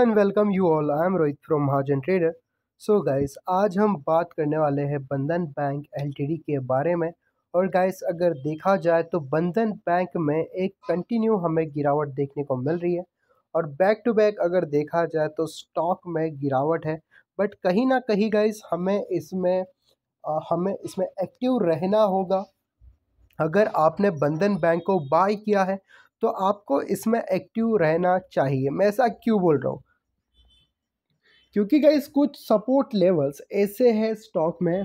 and welcome you all I am Rohit from Mahajan trader so guys आज हम बात करने वाले हैं बंधन बैंक एलटीडी के बारे में और गाइस अगर देखा जाए तो बंधन बैंक में एक कंटिन्यू हमें गिरावट देखने को मिल रही है और बैक टू बैक अगर देखा जाए तो स्टॉक में गिरावट है बट कहीं ना कहीं गाइस हमें इसमें हमें इसमें एक्टिव रहना होगा अगर आपने बंधन बैंक को बाय किया है तो आपको इसमें एक्टिव रहना चाहिए मैं ऐसा क्यों बोल रहा हूँ क्योंकि गाइस कुछ सपोर्ट लेवल्स ऐसे हैं स्टॉक में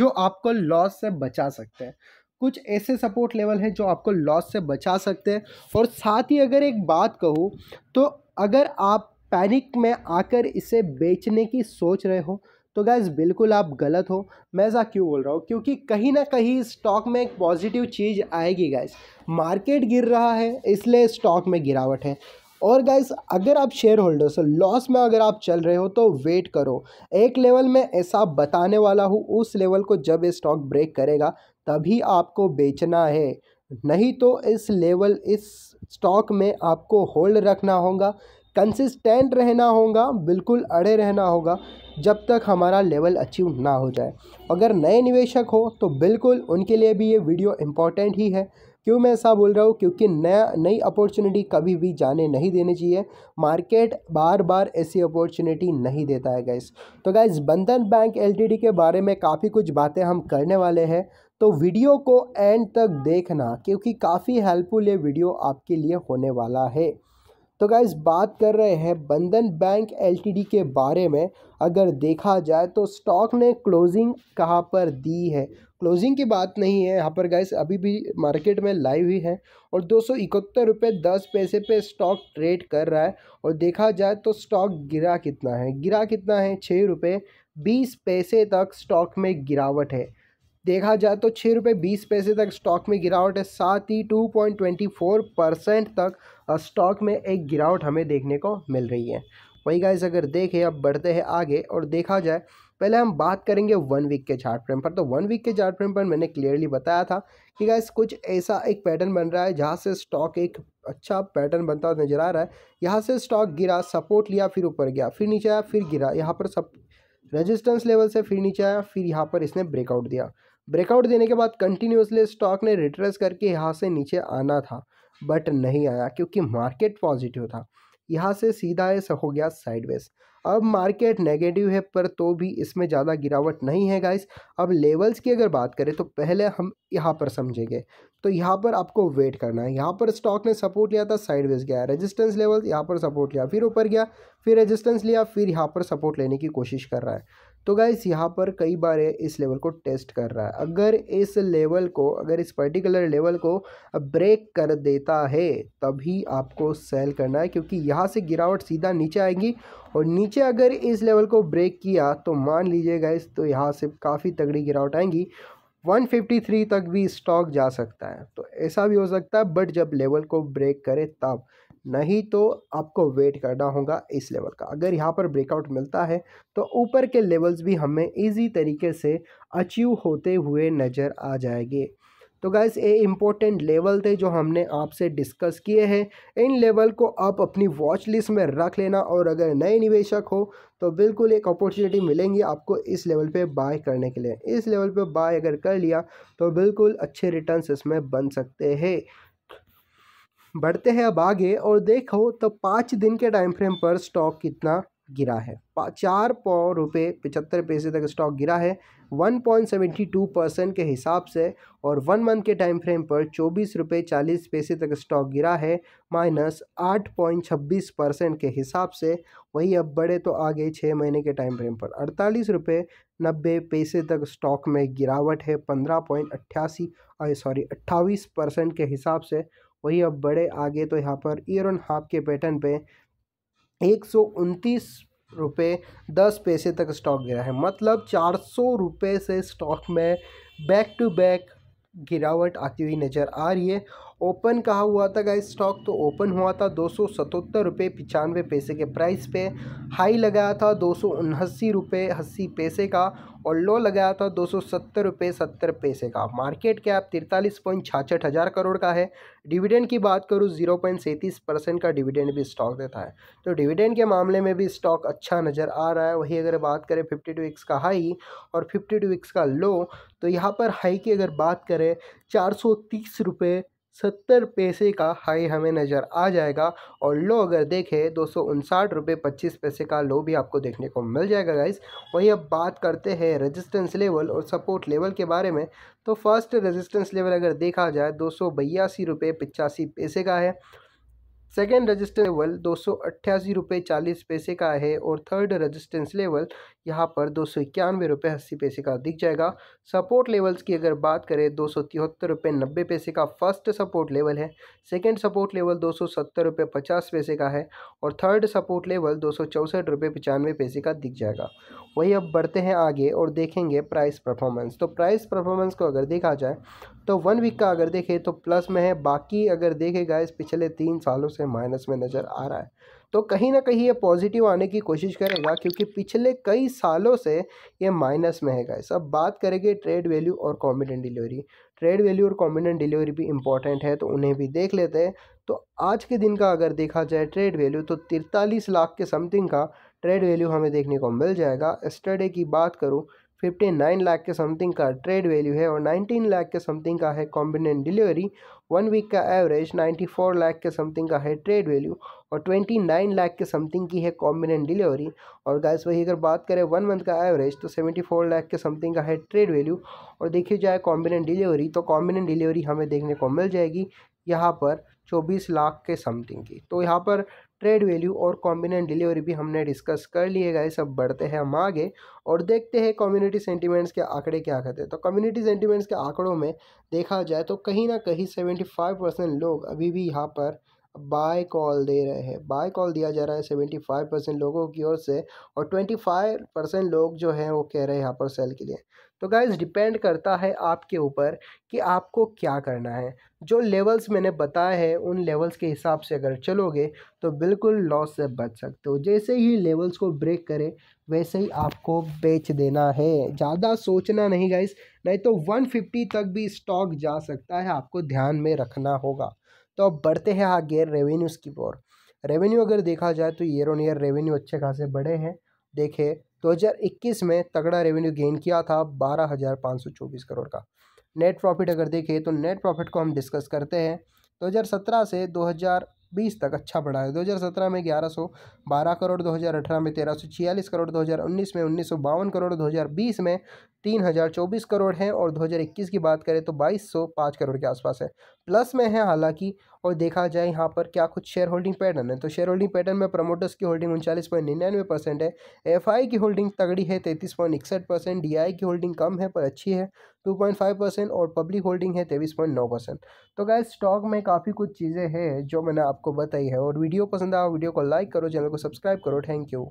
जो आपको लॉस से बचा सकते हैं कुछ ऐसे सपोर्ट लेवल हैं जो आपको लॉस से बचा सकते हैं और साथ ही अगर एक बात कहूँ तो अगर आप पैनिक में आकर इसे बेचने की सोच रहे हो तो गैस बिल्कुल आप गलत हो मैं ऐसा क्यों बोल रहा हूँ क्योंकि कहीं ना कहीं स्टॉक में एक पॉजिटिव चीज़ आएगी गैस मार्केट गिर रहा है इसलिए स्टॉक में गिरावट है और गाइस अगर आप शेयर होल्डर्स हो लॉस में अगर आप चल रहे हो तो वेट करो एक लेवल में ऐसा बताने वाला हूँ उस लेवल को जब ये स्टॉक ब्रेक करेगा तभी आपको बेचना है नहीं तो इस लेवल इस स्टॉक में आपको होल्ड रखना होगा कंसिस्टेंट रहना होगा बिल्कुल अड़े रहना होगा जब तक हमारा लेवल अचीव ना हो जाए अगर नए निवेशक हो तो बिल्कुल उनके लिए भी ये वीडियो इम्पॉर्टेंट ही है क्यों मैं ऐसा बोल रहा हूँ क्योंकि नया नई अपॉर्चुनिटी कभी भी जाने नहीं देनी चाहिए मार्केट बार बार ऐसी अपॉर्चुनिटी नहीं देता है गैस तो गैस बंधन बैंक एल के बारे में काफ़ी कुछ बातें हम करने वाले हैं तो वीडियो को एंड तक देखना क्योंकि काफ़ी हेल्पफुल ये वीडियो आपके लिए होने वाला है तो गाइज बात कर रहे हैं बंधन बैंक एल के बारे में अगर देखा जाए तो स्टॉक ने क्लोजिंग कहाँ पर दी है क्लोजिंग की बात नहीं है यहाँ पर गाइस अभी भी मार्केट में लाइव ही है और दो सौ इकहत्तर रुपये दस पैसे पे स्टॉक ट्रेड कर रहा है और देखा जाए तो स्टॉक गिरा कितना है गिरा कितना है छः रुपये बीस पैसे तक स्टॉक में गिरावट है देखा जाए तो छः रुपये बीस पैसे तक स्टॉक में गिरावट है साथ ही two point twenty four percent तक स्टॉक में एक गिरावट हमें देखने को मिल रही है वही गाइज अगर देखें अब बढ़ते हैं आगे और देखा जाए पहले हम बात करेंगे वन वीक के चार्ट फ्रेम पर तो वन वीक के चार्ट फ्रेम पर मैंने क्लियरली बताया था कि गाइज कुछ ऐसा एक पैटर्न बन रहा है जहाँ से स्टॉक एक अच्छा पैटर्न बनता हुआ नजर आ रहा है यहाँ से स्टॉक गिरा सपोर्ट लिया फिर ऊपर गया फिर नीचे आया फिर गिरा यहाँ पर सब रेजिस्टेंस लेवल से फिर नीचे आया फिर यहाँ पर इसने ब्रेकआउट दिया ब्रेकआउट देने के बाद कंटिन्यूसली स्टॉक ने रिट्रेस करके यहाँ से नीचे आना था बट नहीं आया क्योंकि मार्केट पॉजिटिव था यहाँ से सीधा ऐसा हो गया साइडवेज अब मार्केट नेगेटिव है पर तो भी इसमें ज़्यादा गिरावट नहीं है गाइस अब लेवल्स की अगर बात करें तो पहले हम यहाँ पर समझेंगे तो यहाँ पर आपको वेट करना है यहाँ पर स्टॉक ने सपोर्ट लिया था साइडवेज गया रेजिस्टेंस लेवल यहाँ पर सपोर्ट लिया फिर ऊपर गया फिर रेजिस्टेंस लिया फिर यहाँ पर सपोर्ट लेने की कोशिश कर रहा है तो गाइस यहाँ पर कई बार इस लेवल को टेस्ट कर रहा है अगर इस लेवल को अगर इस पर्टिकुलर लेवल को ब्रेक कर देता है तभी आपको सेल करना है क्योंकि यहाँ से गिरावट सीधा नीचे आएगी और नीचे अगर इस लेवल को ब्रेक किया तो मान लीजिए गाइस तो यहाँ से काफ़ी तगड़ी गिरावट आएंगी 153 तक भी स्टॉक जा सकता है तो ऐसा भी हो सकता है बट जब लेवल को ब्रेक करे तब नहीं तो आपको वेट करना होगा इस लेवल का अगर यहाँ पर ब्रेकआउट मिलता है तो ऊपर के लेवल्स भी हमें इजी तरीके से अचीव होते हुए नज़र आ जाएंगे तो गैस ये इम्पोर्टेंट लेवल थे जो हमने आपसे डिस्कस किए हैं इन लेवल को आप अपनी वॉच लिस्ट में रख लेना और अगर नए निवेशक हो तो बिल्कुल एक अपॉर्चुनिटी मिलेंगी आपको इस लेवल पे बाय करने के लिए इस लेवल पे बाय अगर कर लिया तो बिल्कुल अच्छे रिटर्न्स इसमें बन सकते हैं बढ़ते हैं अब आगे और देखो तो पाँच दिन के टाइम फ्रेम पर स्टॉक कितना गिरा है चार पौ रुपये पचहत्तर पैसे तक स्टॉक गिरा है one point seventy two percent के हिसाब से और वन मंथ के टाइम फ्रेम पर चौबीस रुपये चालीस पैसे तक स्टॉक गिरा है माइनस आठ पॉइंट छब्बीस परसेंट के हिसाब से वही अब बढ़े तो आगे छः महीने के टाइम फ्रेम पर अड़तालीस रुपये नब्बे पैसे तक स्टॉक में गिरावट है पंद्रह पॉइंट अट्ठासी सॉरी अट्ठावीस परसेंट के हिसाब से वही अब बड़े आगे तो यहाँ पर ईयर ऑन हाफ के पैटर्न पे एक सौ उनतीस रुपये दस पैसे तक स्टॉक गिरा है मतलब चार सौ रुपये से स्टॉक में बैक टू बैक गिरावट आती हुई नज़र आ रही है ओपन कहा हुआ था गाइस स्टॉक तो ओपन हुआ था दो सौ सतहत्तर रुपये पचानवे पैसे के प्राइस पे हाई लगाया था दो सौ उन्हत्सी रुपये अस्सी पैसे का और लो लगाया था दो सौ सत्तर रुपये सत्तर पैसे का मार्केट कैप तिरतालीस पॉइंट छाछठ हज़ार करोड़ का है डिविडेंड की बात करूँ जीरो पॉइंट सैंतीस परसेंट का डिविडेंड भी स्टॉक देता है तो डिविडेंड के मामले में भी स्टॉक अच्छा नज़र आ रहा है वही अगर बात करें फिफ्टी टू वीक्स का हाई और फिफ्टी टू वीक्स का लो तो यहाँ पर हाई की अगर बात करें चार सौ तीस रुपये सत्तर पैसे का हाई हमें नज़र आ जाएगा और लो अगर देखें दो सौ उनसाठ रुपये पच्चीस पैसे का लो भी आपको देखने को मिल जाएगा गाइस वहीं अब बात करते हैं रेजिस्टेंस लेवल और सपोर्ट लेवल के बारे में तो फर्स्ट रेजिस्टेंस लेवल अगर देखा जाए दो सौ बयासी रुपये पिचासी पैसे का है सेकेंड रजिस्टर लेवल दो सौ अट्ठासी रुपये चालीस पैसे का है और थर्ड रजिस्टेंस लेवल यहाँ पर दो सौ इक्यानवे रुपये अस्सी पैसे का दिख जाएगा सपोर्ट लेवल्स की अगर बात करें दो सौ तिहत्तर रुपये नब्बे पैसे का फर्स्ट सपोर्ट लेवल है सेकेंड सपोर्ट लेवल दो सौ सत्तर रुपये पचास पैसे का है और थर्ड सपोर्ट लेवल दो सौ चौंसठ रुपये पचानवे पैसे का दिख जाएगा वही अब बढ़ते हैं आगे और देखेंगे प्राइस परफॉर्मेंस तो प्राइस परफॉर्मेंस को अगर देखा जाए तो वन वीक का अगर देखें तो प्लस में है बाकी अगर देखेगा इस पिछले तीन सालों से माइनस में नज़र आ रहा है तो कहीं ना कहीं ये पॉजिटिव आने की कोशिश करेगा क्योंकि पिछले कई सालों से ये माइनस में है गाइस अब बात करेंगे ट्रेड वैल्यू और कॉम्बिडेंट डिलीवरी ट्रेड वैल्यू और कॉम्बिडेंट डिलीवरी भी इंपॉर्टेंट है तो उन्हें भी देख लेते हैं तो आज के दिन का अगर देखा जाए ट्रेड वैल्यू तो तिरतालीस लाख के समथिंग का ट्रेड वैल्यू हमें देखने को मिल जाएगा स्टडे की बात करूँ फिफ्टी नाइन लाख के समथिंग का ट्रेड वैल्यू है और नाइनटीन लाख के समथिंग का है कॉम्बिनेंट डिलीवरी वन वीक का एवरेज नाइन्टी फोर लाख के समथिंग का है ट्रेड वैल्यू और ट्वेंटी नाइन लाख के समथिंग की है कॉम्बिनेंट डिलीवरी और गैस वही अगर बात करें वन मंथ का एवरेज तो सेवेंटी फोर लाख के समथिंग का है ट्रेड वैल्यू और देखी जाए कॉम्बिनेंट डिलीवरी तो कॉम्बिनेंट डिलीवरी हमें देखने को मिल जाएगी यहाँ पर चौबीस लाख के समथिंग की तो यहाँ पर ट्रेड वैल्यू और कॉम्बिनेंट डिलीवरी भी हमने डिस्कस कर लिए गए सब बढ़ते हैं हम आगे और देखते हैं कम्युनिटी सेंटीमेंट्स के आंकड़े क्या कहते हैं तो कम्युनिटी सेंटीमेंट्स के आंकड़ों में देखा जाए तो कहीं ना कहीं सेवेंटी फाइव परसेंट लोग अभी भी यहाँ पर बाय कॉल दे रहे हैं बाय कॉल दिया जा रहा है सेवेंटी फाइव परसेंट लोगों की ओर से और ट्वेंटी फाइव परसेंट लोग जो हैं वो कह रहे हैं यहाँ पर सेल के लिए तो गाइज डिपेंड करता है आपके ऊपर कि आपको क्या करना है जो लेवल्स मैंने बताए हैं उन लेवल्स के हिसाब से अगर चलोगे तो बिल्कुल लॉस से बच सकते हो जैसे ही लेवल्स को ब्रेक करें वैसे ही आपको बेच देना है ज़्यादा सोचना नहीं गाइज़ नहीं तो 150 तक भी स्टॉक जा सकता है आपको ध्यान में रखना होगा तो अब बढ़ते हैं आगे रेवेन्यूज़ की ओर रेवेन्यू अगर देखा जाए तो ईयर ऑन ईयर रेवेन्यू अच्छे खासे बढ़े हैं देखे 2021 में तगड़ा रेवेन्यू गेन किया था बारह करोड़ का नेट प्रॉफिट अगर देखें तो नेट प्रॉफिट को हम डिस्कस करते हैं 2017 से बीस तक अच्छा बढ़ा है सत्रह में ग्यारह सौ बारह करोड़ दो हज़ार अठारह में तेरह सौ छियालीस करोड़ दो हज़ार उन्नीस में उन्नीस सौ बावन करोड़ दो हज़ार बीस में तीन हज़ार चौबीस करोड़ है और दो हज़ार इक्कीस की बात करें तो बाईस सौ पाँच करोड़ के आसपास है प्लस में है हालांकि और देखा जाए यहाँ पर क्या कुछ शेयर होल्डिंग पैटर्न है तो शेयर होल्डिंग पैटर्न में प्रमोटर्स की होल्डिंग उनचालीस पॉइंट निन्यानवे परसेंट है एफ की होल्डिंग तगड़ी है तैंतीस पॉइंट इकसठ परसेंट डी की होल्डिंग कम है पर अच्छी है टू पॉइंट फाइव परसेंट और पब्लिक होल्डिंग है तेईस पॉइंट नौ परसेंट तो गाय स्टॉक में काफ़ी कुछ चीज़ें हैं जो मैंने आपको बताई है और वीडियो पसंद आया वीडियो को लाइक करो चैनल को सब्सक्राइब करो थैंक यू